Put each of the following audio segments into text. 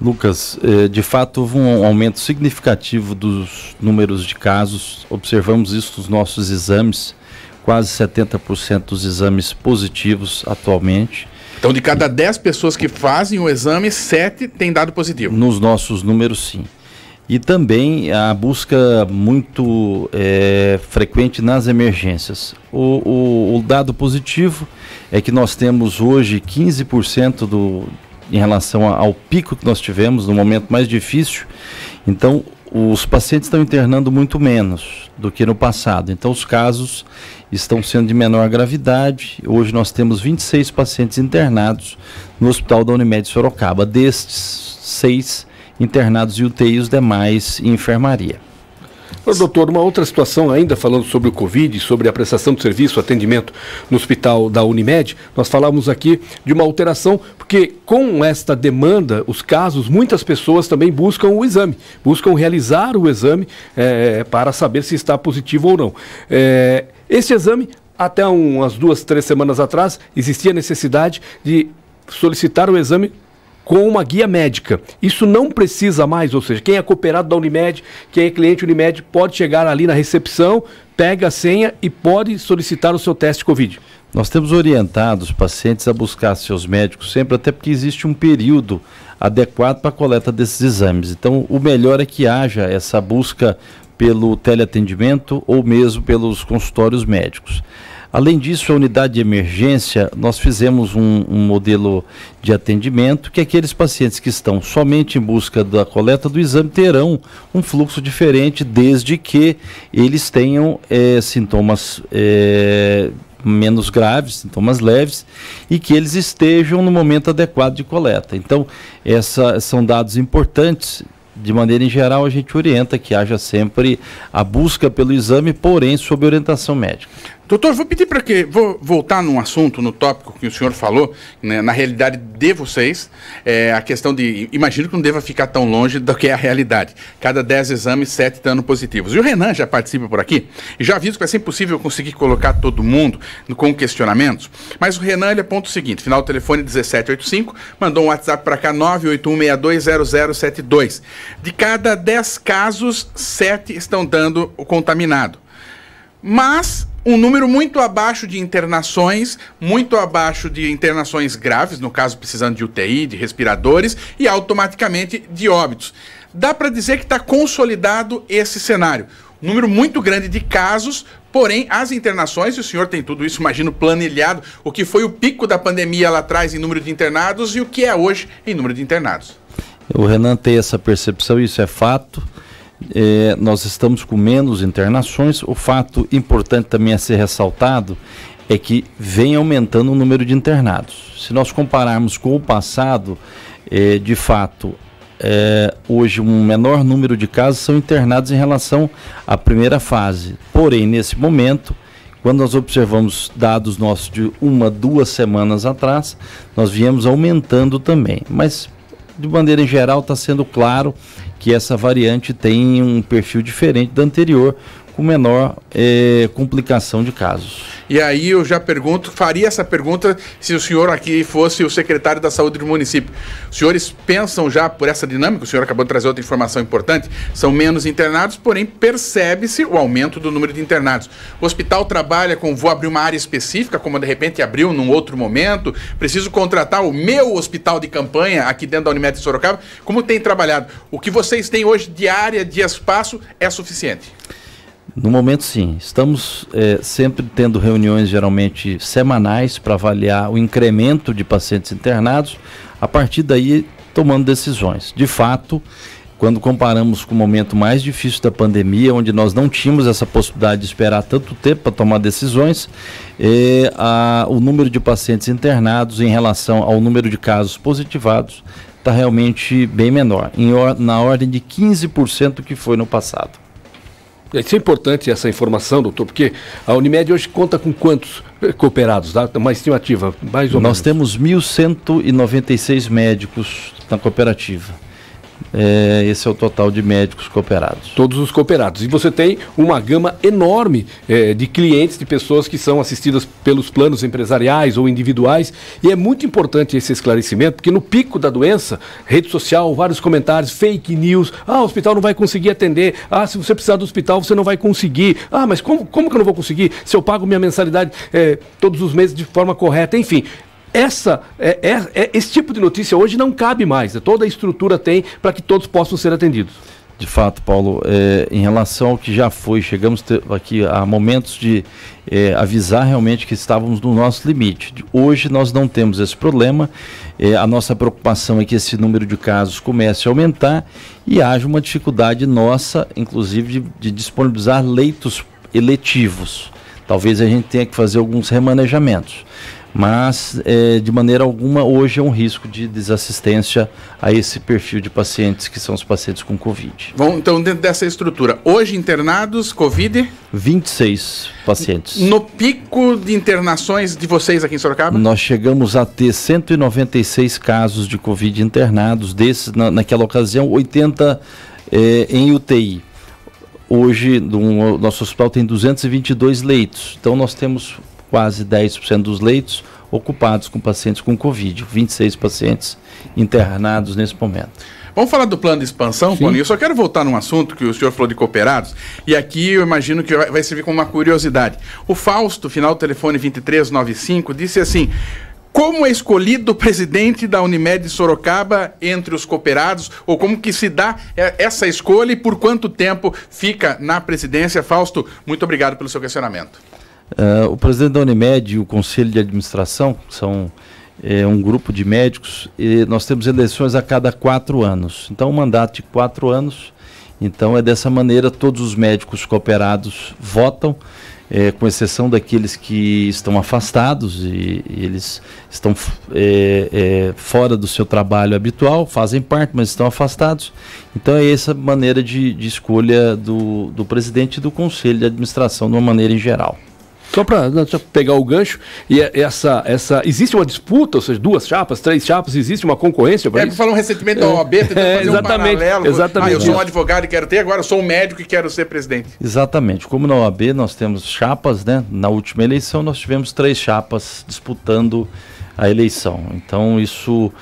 Lucas, eh, de fato houve um aumento significativo dos números de casos, observamos isso nos nossos exames, quase 70% dos exames positivos atualmente. Então, de cada 10 pessoas que fazem o exame, 7 têm dado positivo? Nos nossos números, sim. E também a busca muito é, frequente nas emergências. O, o, o, dado positivo é que nós temos hoje 15% do, em relação ao pico que nós tivemos no momento mais difícil. Então, os pacientes estão internando muito menos do que no passado. Então, os casos estão sendo de menor gravidade. Hoje nós temos 26 pacientes internados no Hospital da Unimed Sorocaba. Destes, seis internados em UTI e os demais em enfermaria. Agora, doutor, uma outra situação ainda falando sobre o Covid, sobre a prestação de serviço, atendimento no hospital da Unimed, nós falamos aqui de uma alteração, porque com esta demanda, os casos, muitas pessoas também buscam o exame, buscam realizar o exame é, para saber se está positivo ou não. É, esse exame, até umas duas, três semanas atrás, existia necessidade de solicitar o exame com uma guia médica. Isso não precisa mais, ou seja, quem é cooperado da Unimed, quem é cliente Unimed, pode chegar ali na recepção, pega a senha e pode solicitar o seu teste Covid. Nós temos orientado os pacientes a buscar seus médicos sempre, até porque existe um período adequado para a coleta desses exames. Então, o melhor é que haja essa busca pelo teleatendimento ou mesmo pelos consultórios médicos. Além disso, a unidade de emergência, nós fizemos um, um, modelo de atendimento que aqueles pacientes que estão somente em busca da coleta do exame terão um fluxo diferente, desde que eles tenham é, sintomas. É, menos graves, sintomas leves, e que eles estejam no momento adequado de coleta. Então, essa, são dados importantes de maneira em geral, a gente orienta que haja sempre a busca pelo exame, porém sob orientação médica. Doutor, vou pedir para que vou voltar num assunto, no tópico que o senhor falou, né, na realidade de vocês, é, a questão de imagino que não deva ficar tão longe do que é a realidade. Cada 10 exames, 7 dando positivos. E o Renan já participa por aqui e já aviso que vai ser impossível conseguir colocar todo mundo com questionamentos. Mas o Renan ele aponta o seguinte: final do telefone 1785, mandou um WhatsApp para cá 981620072. De cada 10 casos, 7 estão dando o contaminado. Mas um número muito abaixo de internações, muito abaixo de internações graves, no caso precisando de UTI, de respiradores, e automaticamente de óbitos. Dá para dizer que está consolidado esse cenário. Um número muito grande de casos, porém as internações, e o senhor tem tudo isso, imagino, planilhado, o que foi o pico da pandemia lá atrás em número de internados e o que é hoje em número de internados. O Renan tem essa percepção, isso é fato. É, nós estamos com menos internações. O fato importante também a ser ressaltado é que vem aumentando o número de internados. Se nós compararmos com o passado, é, de fato, é, hoje um menor número de casos são internados em relação à primeira fase. Porém, nesse momento, quando nós observamos dados nossos de uma, duas semanas atrás, nós viemos aumentando também. Mas, de maneira geral, está sendo claro que essa variante tem um perfil diferente da anterior, com menor eh, complicação de casos. E aí eu já pergunto, faria essa pergunta se o senhor aqui fosse o secretário da saúde do município. Os senhores pensam já por essa dinâmica, o senhor acabou de trazer outra informação importante, são menos internados, porém percebe-se o aumento do número de internados. O hospital trabalha com, vou abrir uma área específica, como de repente abriu num outro momento, preciso contratar o meu hospital de campanha aqui dentro da Unimed de Sorocaba, como tem trabalhado? O que vocês têm hoje de área, de espaço, é suficiente? No momento, sim. Estamos é, sempre tendo reuniões, geralmente semanais, para avaliar o incremento de pacientes internados. A partir daí, tomando decisões. De fato, quando comparamos com o momento mais difícil da pandemia, onde nós não tínhamos essa possibilidade de esperar tanto tempo para tomar decisões, é, a, o número de pacientes internados em relação ao número de casos positivados está realmente bem menor, em, na ordem de 15% que foi no passado. Isso é importante essa informação, doutor, porque a Unimed hoje conta com quantos cooperados, tá? Uma estimativa, mais ou Nós menos. Nós temos 1.196 médicos na cooperativa. É, esse é o total de médicos cooperados. Todos os cooperados. E você tem uma gama enorme é, de clientes, de pessoas que são assistidas pelos planos empresariais ou individuais. E é muito importante esse esclarecimento, porque no pico da doença, rede social, vários comentários, fake news. Ah, o hospital não vai conseguir atender. Ah, se você precisar do hospital, você não vai conseguir. Ah, mas como, como que eu não vou conseguir se eu pago minha mensalidade é, todos os meses de forma correta? Enfim, essa, é, é, é, esse tipo de notícia hoje não cabe mais. Toda a estrutura tem para que todos possam ser atendidos. De fato, Paulo, é, em relação ao que já foi, chegamos aqui a momentos de é, avisar realmente que estávamos no nosso limite. Hoje nós não temos esse problema, é, a nossa preocupação é que esse número de casos comece a aumentar e haja uma dificuldade nossa, inclusive, de, de disponibilizar leitos eletivos. Talvez a gente tenha que fazer alguns remanejamentos mas é, de maneira alguma hoje é um risco de desassistência a esse perfil de pacientes que são os pacientes com Covid. Bom, então dentro dessa estrutura, hoje internados, Covid? 26 pacientes. No pico de internações de vocês aqui em Sorocaba? Nós chegamos a ter 196 casos de Covid internados, desses, na, naquela ocasião, 80 é, em UTI. Hoje, no nosso hospital tem 222 leitos, então nós temos quase 10% dos leitos ocupados com pacientes com Covid, 26 pacientes internados nesse momento. Vamos falar do plano de expansão, Paulinho? Eu só quero voltar num assunto que o senhor falou de cooperados, e aqui eu imagino que vai servir como uma curiosidade. O Fausto, final do telefone 2395, disse assim: como é escolhido o presidente da Unimed Sorocaba entre os cooperados ou como que se dá é, essa escolha e por quanto tempo fica na presidência? Fausto, muito obrigado pelo seu questionamento. Uh, o presidente da Unimed e o conselho de administração são é, um grupo de médicos e nós temos eleições a cada quatro anos. Então, um mandato de quatro anos. Então, é dessa maneira todos os médicos cooperados votam, é, com exceção daqueles que estão afastados e, e eles estão é, fora do seu trabalho habitual, fazem parte, mas estão afastados. Então, é essa maneira de, de escolha do, do presidente e do conselho de administração, de uma maneira em geral. Só para pegar o gancho, e é essa, essa, existe uma disputa, ou seja, duas chapas, três chapas, existe uma concorrência para é, isso? falar um ressentimento da é. OAB, é, fazer exatamente, um paralelo. Exatamente. Ah, eu sou um advogado e quero ter, agora eu sou um médico e quero ser presidente. Exatamente. Como na OAB nós temos chapas, né? Na última eleição nós tivemos três chapas disputando a eleição. Então isso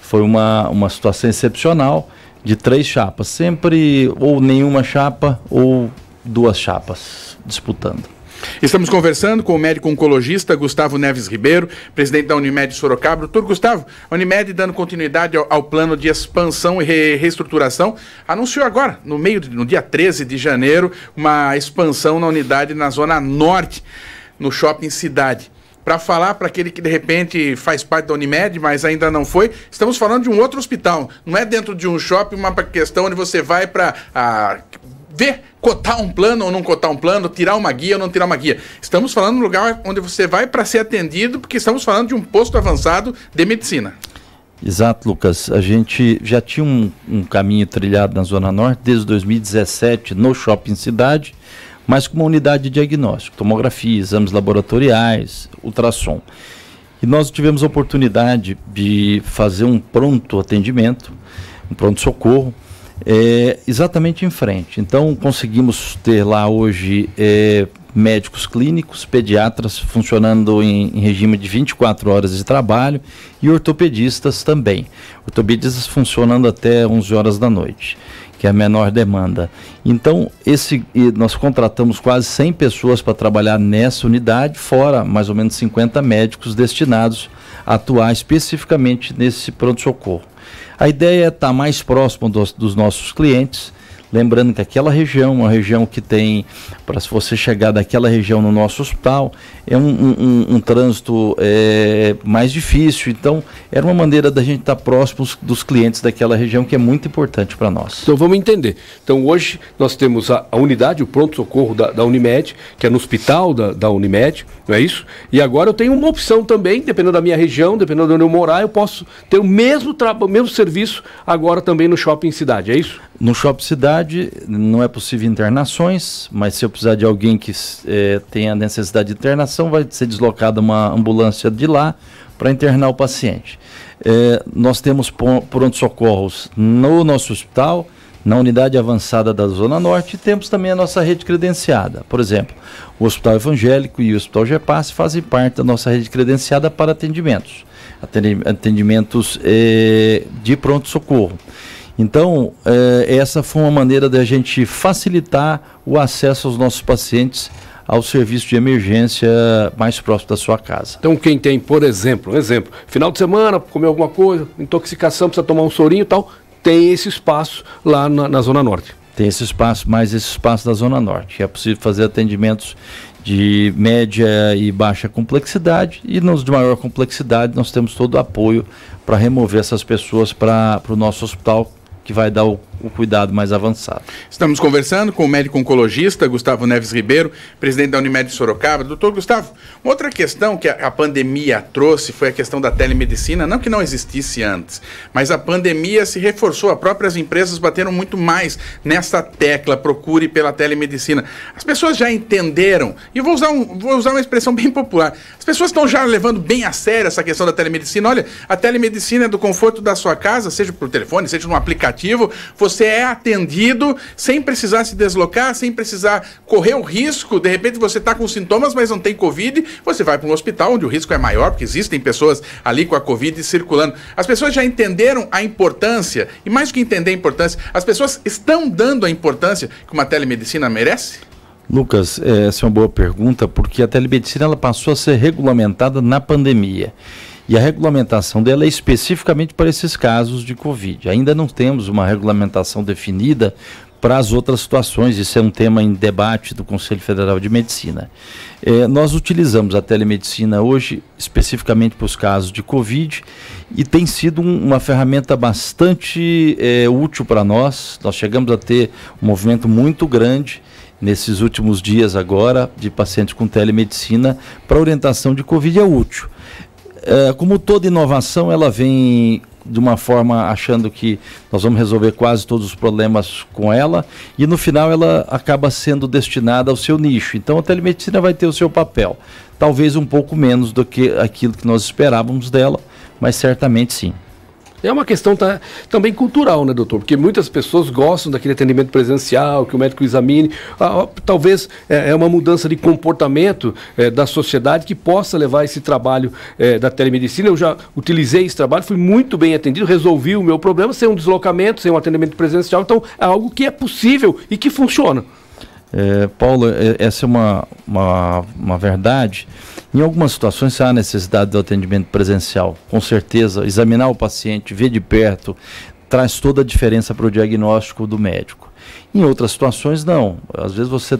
foi uma, uma situação excepcional de três chapas. Sempre ou nenhuma chapa ou duas chapas disputando. Estamos conversando com o médico oncologista Gustavo Neves Ribeiro, presidente da Unimed Sorocaba. Doutor Gustavo, a Unimed, dando continuidade ao, ao plano de expansão e re reestruturação, anunciou agora, no meio de, no dia 13 de janeiro, uma expansão na unidade na Zona Norte, no shopping Cidade. Para falar para aquele que de repente faz parte da Unimed, mas ainda não foi, estamos falando de um outro hospital. Não é dentro de um shopping, uma questão onde você vai para ah, ver cotar um plano ou não cotar um plano, tirar uma guia ou não tirar uma guia. Estamos falando de um lugar onde você vai para ser atendido, porque estamos falando de um posto avançado de medicina. Exato, Lucas. A gente já tinha um, um caminho trilhado na Zona Norte desde 2017 no Shopping Cidade, mas com uma unidade de diagnóstico, tomografia, exames laboratoriais, ultrassom. E nós tivemos a oportunidade de fazer um pronto atendimento, um pronto socorro, é, exatamente em frente. Então, conseguimos ter lá hoje é, médicos clínicos, pediatras funcionando em, em, regime de 24 horas de trabalho e ortopedistas também. Ortopedistas funcionando até 11 horas da noite, que é a menor demanda. Então, esse nós contratamos quase 100 pessoas para trabalhar nessa unidade, fora mais ou menos 50 médicos destinados a atuar especificamente nesse pronto-socorro. A ideia é estar tá mais próximo dos, dos nossos clientes Lembrando que aquela região, uma região que tem, para se você chegar daquela região no nosso hospital, é um, um, um, um trânsito é, mais difícil. Então, era uma maneira da gente estar tá próximo dos clientes daquela região que é muito importante para nós. Então, vamos entender. Então, hoje nós temos a, a unidade, o pronto-socorro da, da, Unimed, que é no hospital da, da Unimed, não é isso? E agora eu tenho uma opção também, dependendo da minha região, dependendo de onde eu morar, eu posso ter o mesmo, mesmo serviço agora também no Shopping Cidade, é isso? No Shopping Cidade não é possível internações, mas se eu precisar de alguém que é, tenha necessidade de internação, vai ser deslocada uma ambulância de lá para internar o paciente. É, nós temos pronto-socorros no nosso hospital, na unidade avançada da Zona Norte, e temos também a nossa rede credenciada. Por exemplo, o Hospital Evangélico e o Hospital GEPAS fazem parte da nossa rede credenciada para atendimentos, atendimentos é, de pronto-socorro. Então, eh, essa foi uma maneira da gente facilitar o acesso aos nossos pacientes ao serviço de emergência mais próximo da sua casa. Então, quem tem, por exemplo, um exemplo, final de semana, comer alguma coisa, intoxicação, precisa tomar um sorinho e tal, tem esse espaço lá na, na Zona Norte. Tem esse espaço, mais esse espaço da Zona Norte. É possível fazer atendimentos de média e baixa complexidade e nos de maior complexidade nós temos todo o apoio para remover essas pessoas para o nosso hospital que vai dar o um cuidado mais avançado. Estamos conversando com o médico oncologista Gustavo Neves Ribeiro, presidente da Unimed Sorocaba. Doutor Gustavo, uma outra questão que a, pandemia trouxe foi a questão da telemedicina, não que não existisse antes, mas a pandemia se reforçou, as próprias empresas bateram muito mais nessa tecla, procure pela telemedicina. As pessoas já entenderam, e vou usar, um, vou usar uma expressão bem popular, as pessoas estão já levando bem a sério essa questão da telemedicina. Olha, a telemedicina é do conforto da sua casa, seja por telefone, seja num aplicativo, você você é atendido sem precisar se deslocar, sem precisar correr o risco. De repente você está com sintomas, mas não tem Covid, você vai para um hospital onde o risco é maior, porque existem pessoas ali com a Covid circulando. As pessoas já entenderam a importância, e mais do que entender a importância, as pessoas estão dando a importância que uma telemedicina merece? Lucas, eh, essa é uma boa pergunta, porque a telemedicina ela passou a ser regulamentada na pandemia. E a regulamentação dela é especificamente para esses casos de Covid. Ainda não temos uma regulamentação definida para as outras situações, isso é um tema em debate do Conselho Federal de Medicina. É, nós utilizamos a telemedicina hoje especificamente para os casos de Covid e tem sido um, uma ferramenta bastante é, útil para nós. Nós chegamos a ter um movimento muito grande nesses últimos dias agora de pacientes com telemedicina para orientação de Covid é útil. É, como toda inovação, ela vem de uma forma achando que nós vamos resolver quase todos os problemas com ela e no final ela acaba sendo destinada ao seu nicho. Então a telemedicina vai ter o seu papel, talvez um pouco menos do que aquilo que nós esperávamos dela, mas certamente sim. É uma questão tá, também cultural, né, doutor? Porque muitas pessoas gostam daquele atendimento presencial, que o médico examine. Ah, talvez é, é, uma mudança de comportamento é, da sociedade que possa levar esse trabalho é, da telemedicina. Eu já utilizei esse trabalho, fui muito bem atendido, resolvi o meu problema sem um deslocamento, sem um atendimento presencial. Então, é algo que é possível e que funciona. É, Paulo, é, essa é uma, uma, uma verdade. Em algumas situações há necessidade do atendimento presencial, com certeza. Examinar o paciente, ver de perto, traz toda a diferença para o diagnóstico do médico. Em outras situações, não. Às vezes você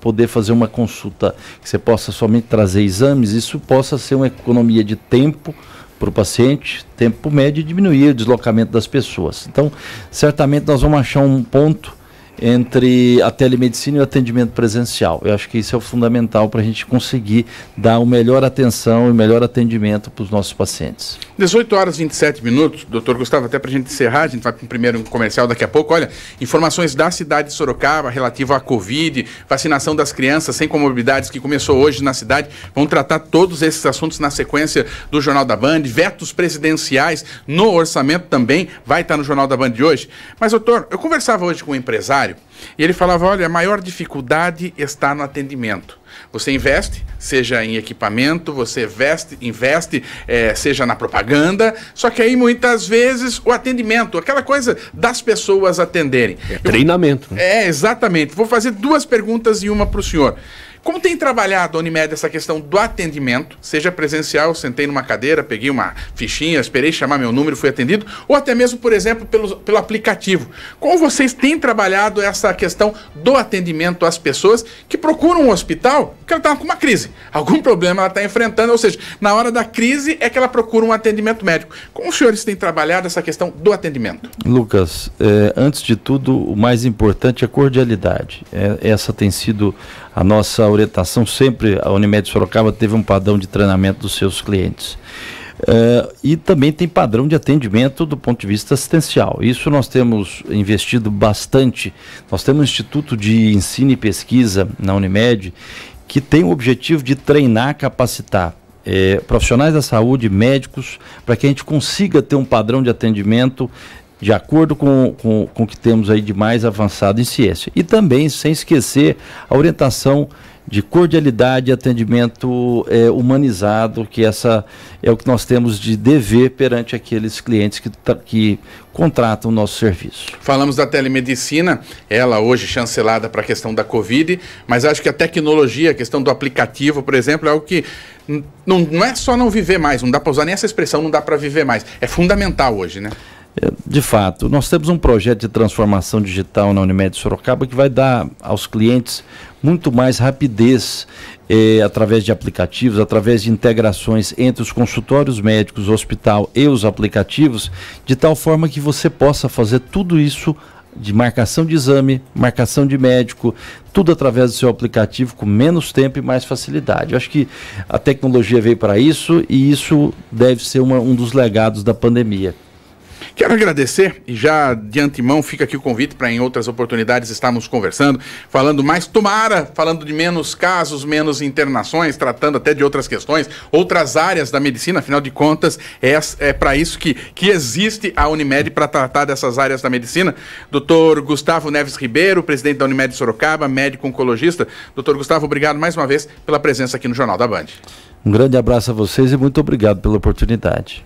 poder fazer uma consulta que você possa somente trazer exames, isso possa ser uma economia de tempo para o paciente, tempo médio e diminuir o deslocamento das pessoas. Então, certamente nós vamos achar um ponto entre a telemedicina e o atendimento presencial. Eu acho que isso é o fundamental para a gente conseguir dar o melhor atenção e melhor atendimento para os nossos pacientes. 18 horas e 27 minutos, doutor Gustavo, até para a gente encerrar, a gente vai para o primeiro comercial daqui a pouco. Olha, informações da cidade de Sorocaba relativo à Covid, vacinação das crianças sem comorbidades que começou hoje na cidade. Vamos tratar todos esses assuntos na sequência do Jornal da Band, vetos presidenciais no orçamento também vai estar no Jornal da Band de hoje. Mas, doutor, eu conversava hoje com um empresário e ele falava: olha, a maior dificuldade está no atendimento. Você investe, seja em equipamento, você veste, investe, é, seja na propaganda, só que aí muitas vezes o atendimento, aquela coisa das pessoas atenderem. É treinamento. Eu, né? é, exatamente. Vou fazer duas perguntas e uma para o senhor. Como tem trabalhado a Unimed essa questão do atendimento, seja presencial, sentei numa cadeira, peguei uma fichinha, esperei chamar meu número, fui atendido, ou até mesmo, por exemplo, pelo, pelo aplicativo. Como vocês têm trabalhado essa questão do atendimento às pessoas que procuram um hospital porque ela está com uma crise, algum problema ela está enfrentando, ou seja, na hora da crise é que ela procura um atendimento médico. Como os senhores têm trabalhado essa questão do atendimento? Lucas, eh, antes de tudo, o mais importante é a cordialidade. É, essa tem sido a nossa orientação sempre, a Unimed Sorocaba teve um padrão de treinamento dos seus clientes. Uh, e também tem padrão de atendimento do ponto de vista assistencial. Isso nós temos investido bastante. Nós temos um Instituto de Ensino e Pesquisa na Unimed que tem o objetivo de treinar, capacitar eh, profissionais da saúde, médicos, para que a gente consiga ter um padrão de atendimento de acordo com, com, com o que temos aí de mais avançado em ciência. E também, sem esquecer, a orientação de cordialidade e atendimento é, humanizado, que essa é o que nós temos de dever perante aqueles clientes que, que contratam o nosso serviço. Falamos da telemedicina, ela hoje chancelada para a questão da Covid, mas acho que a tecnologia, a questão do aplicativo, por exemplo, é algo que não, não é só não viver mais, não dá para usar nem essa expressão, não dá para viver mais. É fundamental hoje, né? De fato, nós temos um projeto de transformação digital na Unimed Sorocaba que vai dar aos clientes muito mais rapidez eh, através de aplicativos, através de integrações entre os consultórios médicos, o hospital e os aplicativos, de tal forma que você possa fazer tudo isso de marcação de exame, marcação de médico, tudo através do seu aplicativo com menos tempo e mais facilidade. Eu acho que a tecnologia veio para isso e isso deve ser uma, um dos legados da pandemia. Quero agradecer e já de antemão fica aqui o convite para em outras oportunidades estarmos conversando, falando mais, tomara, falando de menos casos, menos internações, tratando até de outras questões, outras áreas da medicina, afinal de contas, é, é para isso que, que existe a Unimed para tratar dessas áreas da medicina. Doutor Gustavo Neves Ribeiro, presidente da Unimed Sorocaba, médico oncologista. Doutor Gustavo, obrigado mais uma vez pela presença aqui no Jornal da Band. Um grande abraço a vocês e muito obrigado pela oportunidade.